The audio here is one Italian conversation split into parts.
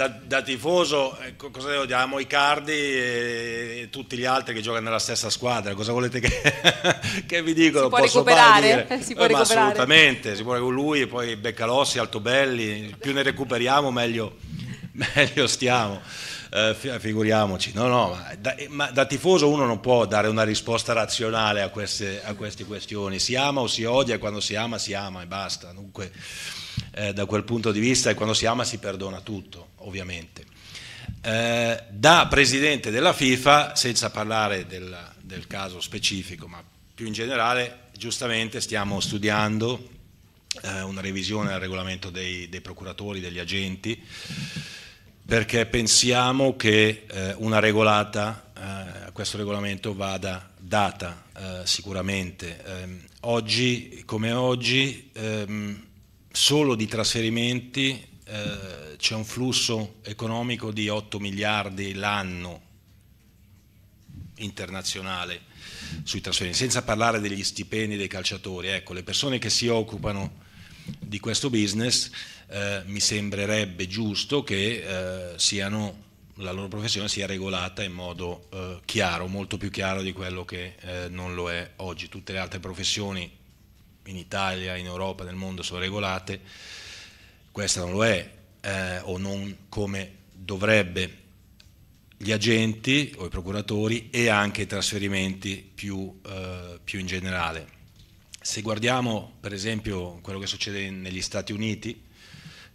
da, da tifoso, eh, cosa devo dire? Amo Icardi e tutti gli altri che giocano nella stessa squadra. Cosa volete che, che vi dicono? Si può Posso recuperare? Si può eh, recuperare. assolutamente, si può con lui, poi Beccalossi, Altobelli. Più ne recuperiamo, meglio, meglio stiamo. Eh, figuriamoci, no, no, ma da, eh, ma da, tifoso uno non può dare una risposta razionale a queste, a queste questioni. Si ama o si odia, quando si ama si ama e basta. Dunque, eh, da quel punto di vista e quando si ama si perdona tutto, ovviamente. Eh, da presidente della FIFA, senza parlare del, del caso specifico, ma più in generale, giustamente stiamo studiando eh, una revisione al regolamento dei, dei, procuratori, degli agenti, perché pensiamo che eh, una regolata eh, a questo regolamento vada data eh, sicuramente. Ehm, oggi come oggi ehm, solo di trasferimenti eh, c'è un flusso economico di 8 miliardi l'anno internazionale sui trasferimenti, senza parlare degli stipendi dei calciatori. Ecco, le persone che si occupano di questo business eh, mi sembrerebbe giusto che eh, siano, la loro professione sia regolata in modo eh, chiaro, molto più chiaro di quello che eh, non lo è oggi. Tutte le altre professioni in Italia, in Europa, nel mondo sono regolate, questa non lo è eh, o non come dovrebbe gli agenti o i procuratori e anche i trasferimenti più, eh, più in generale. Se guardiamo per esempio quello che succede negli Stati Uniti,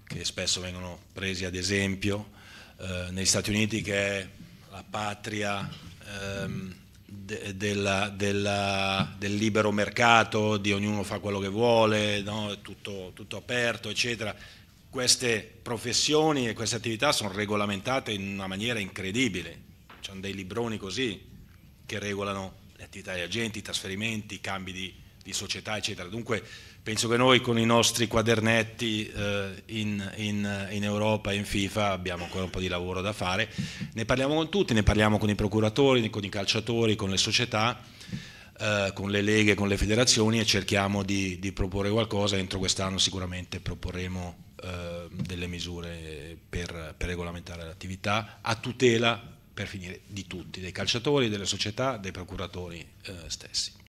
che spesso vengono presi ad esempio, eh, negli Stati Uniti che è la patria ehm, della, della, del libero mercato, di ognuno fa quello che vuole, no? tutto, tutto aperto, eccetera. Queste professioni e queste attività sono regolamentate in una maniera incredibile. C'è dei libroni così che regolano le attività degli agenti, i trasferimenti, i cambi di, di società, eccetera. Dunque penso che noi con i nostri quadernetti eh, in, in, in, Europa e in FIFA abbiamo ancora un po' di lavoro da fare. Ne parliamo con tutti, ne parliamo con i procuratori, con i calciatori, con le società, eh, con le leghe, con le federazioni e cerchiamo di, di proporre qualcosa. Entro quest'anno sicuramente proporremo eh, delle misure per, per regolamentare l'attività a tutela, per finire, di tutti, dei calciatori, delle società, dei procuratori eh, stessi.